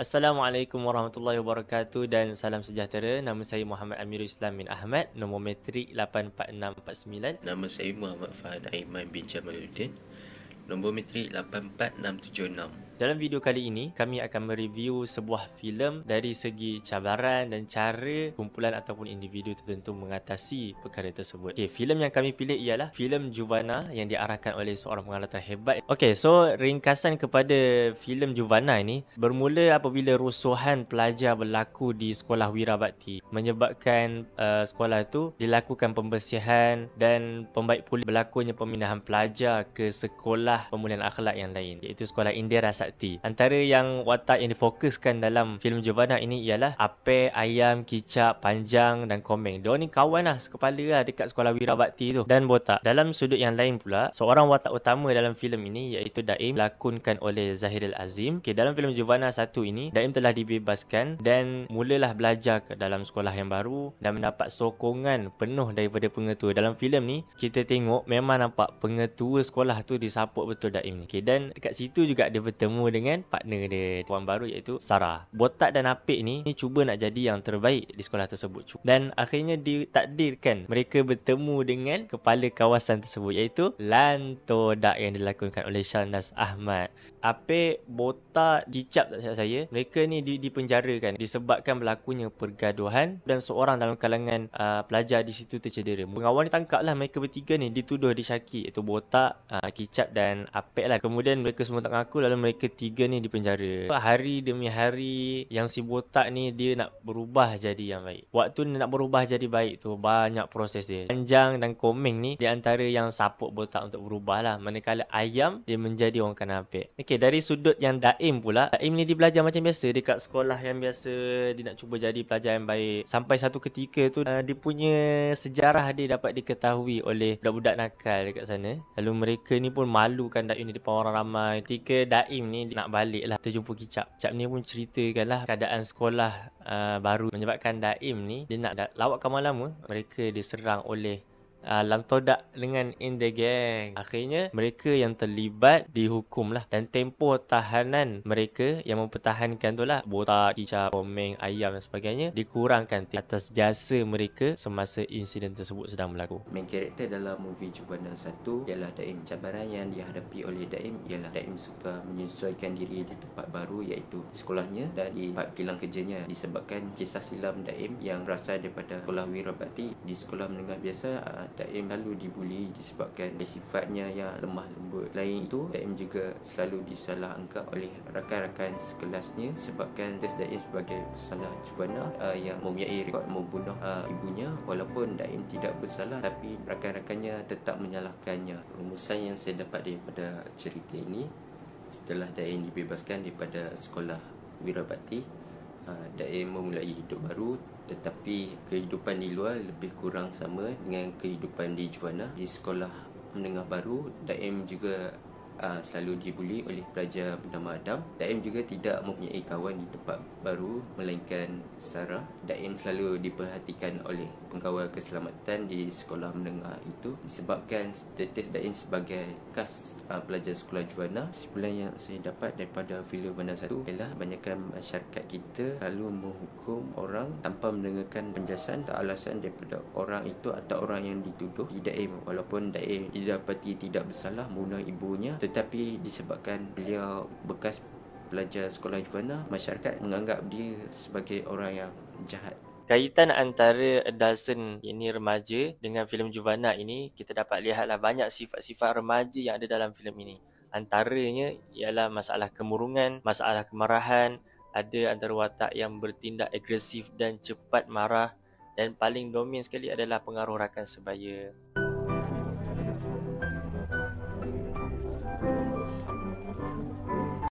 Assalamualaikum warahmatullahi wabarakatuh dan salam sejahtera. Nama saya Muhammad Amirul Islam bin Ahmad, nombor metrik 84649. Nama saya Muhammad Fahad Aiman bin Jamaluddin, nombor metrik 84676. Dalam video kali ini, kami akan mereview sebuah filem dari segi cabaran dan cara kumpulan ataupun individu tertentu mengatasi perkara tersebut. Okey, filem yang kami pilih ialah filem Juvana yang diarahkan oleh seorang pengarah terhebat. Okey, so ringkasan kepada filem Juvana ini bermula apabila rusuhan pelajar berlaku di sekolah Wirabakti menyebabkan uh, sekolah itu dilakukan pembersihan dan pembaik pulih berlakunya pemindahan pelajar ke sekolah pemulihan akhlak yang lain iaitu sekolah Indira Sakti Sakti. Antara yang watak yang difokuskan dalam filem Jovana ini ialah Ape, Ayam, Kicap, Panjang dan Komeng. Dia ni kawan lah sekepala lah dekat sekolah Wira Bakti tu. Dan botak. Dalam sudut yang lain pula, seorang watak utama dalam filem ini iaitu Daim lakonkan oleh Zahiril Azim. Okay, dalam filem Jovana satu ini, Daim telah dibebaskan dan mulalah belajar ke dalam sekolah yang baru dan mendapat sokongan penuh daripada pengetua. Dalam filem ni, kita tengok memang nampak pengetua sekolah tu disupport betul Daim ni. Okay, dan dekat situ juga dia bertemu bertemu dengan partner dia Puan baru iaitu Sarah Botak dan Apik ni Ni cuba nak jadi yang terbaik di sekolah tersebut Dan akhirnya ditakdirkan Mereka bertemu dengan kepala kawasan tersebut Iaitu Lantodak yang dilakukan oleh Shalnas Ahmad Apik, Botak, Dicap tak silap saya Mereka ni di dipenjarakan Disebabkan berlakunya pergaduhan Dan seorang dalam kalangan uh, pelajar di situ tercedera Pengawal ni tangkap lah mereka bertiga ni Dituduh disyaki Iaitu Botak, uh, Kicap dan Apik lah Kemudian mereka semua tak mengaku Lalu mereka ketiga ni di penjara Hari demi hari Yang si botak ni Dia nak berubah jadi yang baik Waktu ni nak berubah jadi baik tu Banyak proses dia Panjang dan koming ni Di antara yang support botak untuk berubah lah Manakala ayam Dia menjadi orang kanapik Okay dari sudut yang daim pula Daim ni dia belajar macam biasa Dekat sekolah yang biasa Dia nak cuba jadi pelajar yang baik Sampai satu ketika tu uh, Dia punya sejarah dia dapat diketahui Oleh budak-budak nakal dekat sana Lalu mereka ni pun malukan Daim ni depan orang ramai Ketika Daim ni nak balik lah terjumpa Kicap. Kicap ni pun ceritakan lah keadaan sekolah uh, baru menyebabkan Daim ni dia nak da- lawak kamar mereka diserang oleh Ah, Alam Lam Todak dengan In The Gang. Akhirnya, mereka yang terlibat dihukum lah. Dan tempoh tahanan mereka yang mempertahankan tu lah. Botak, kicap, komeng, ayam dan sebagainya. Dikurangkan atas jasa mereka semasa insiden tersebut sedang berlaku. Main karakter dalam movie Jubana 1 ialah Daim. Cabaran yang dihadapi oleh Daim ialah Daim suka menyesuaikan diri di tempat baru iaitu sekolahnya dan di tempat kilang kerjanya. Disebabkan kisah silam Daim yang berasal daripada sekolah wirabakti di sekolah menengah biasa ah, Taim selalu dibuli disebabkan sifatnya yang lemah lembut. Lain itu, Taim juga selalu disalah angkat oleh rakan-rakan sekelasnya sebabkan Tes Daim sebagai pesalah cubana uh, yang mempunyai rekod membunuh uh, ibunya walaupun Daim tidak bersalah tapi rakan-rakannya tetap menyalahkannya. Rumusan yang saya dapat daripada cerita ini setelah Daim dibebaskan daripada sekolah Wirabati. Ah, dan ia memulai hidup baru tetapi kehidupan di luar lebih kurang sama dengan kehidupan di Juana di sekolah menengah baru Daim juga uh, selalu dibuli oleh pelajar bernama Adam Daim juga tidak mempunyai kawan di tempat baru melainkan Sarah Daim selalu diperhatikan oleh pengawal keselamatan di sekolah menengah itu disebabkan status Dain sebagai kas uh, pelajar sekolah juana. Sebulan yang saya dapat daripada video bandar satu ialah kebanyakan masyarakat kita lalu menghukum orang tanpa mendengarkan penjelasan atau alasan daripada orang itu atau orang yang dituduh di Daim. Walaupun Daim didapati tidak bersalah membunuh ibunya tetapi disebabkan beliau bekas pelajar sekolah juana masyarakat menganggap dia sebagai orang yang jahat kaitan antara Dalsen ini remaja dengan filem Juvana ini kita dapat lihatlah banyak sifat-sifat remaja yang ada dalam filem ini. Antaranya ialah masalah kemurungan, masalah kemarahan, ada antara watak yang bertindak agresif dan cepat marah dan paling domain sekali adalah pengaruh rakan sebaya.